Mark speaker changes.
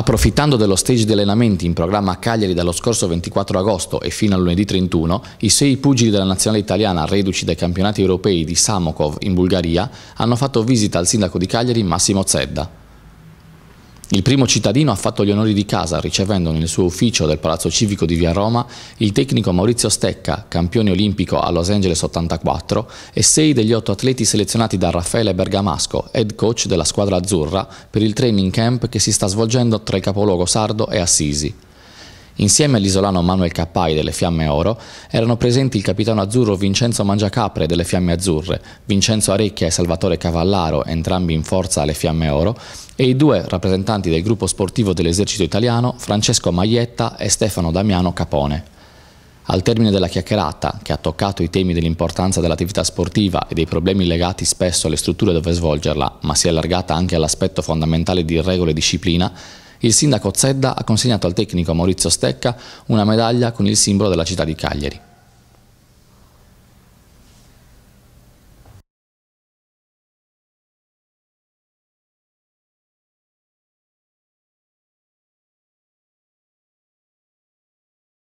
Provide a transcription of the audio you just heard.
Speaker 1: Approfittando dello stage di allenamenti in programma a Cagliari dallo scorso 24 agosto e fino a lunedì 31, i sei pugili della nazionale italiana reduci dai campionati europei di Samokov in Bulgaria hanno fatto visita al sindaco di Cagliari Massimo Zedda. Il primo cittadino ha fatto gli onori di casa ricevendo nel suo ufficio del Palazzo Civico di Via Roma il tecnico Maurizio Stecca, campione olimpico a Los Angeles 84, e sei degli otto atleti selezionati da Raffaele Bergamasco, head coach della squadra azzurra, per il training camp che si sta svolgendo tra il capoluogo sardo e Assisi. Insieme all'isolano Manuel Cappai delle Fiamme Oro erano presenti il capitano azzurro Vincenzo Mangiacapre delle Fiamme Azzurre, Vincenzo Arecchia e Salvatore Cavallaro, entrambi in forza alle Fiamme Oro, e i due rappresentanti del gruppo sportivo dell'esercito italiano Francesco Maietta e Stefano Damiano Capone. Al termine della chiacchierata, che ha toccato i temi dell'importanza dell'attività sportiva e dei problemi legati spesso alle strutture dove svolgerla, ma si è allargata anche all'aspetto fondamentale di regola e disciplina, il sindaco Zedda ha consegnato al tecnico Maurizio Stecca una medaglia con il simbolo della città di Cagliari.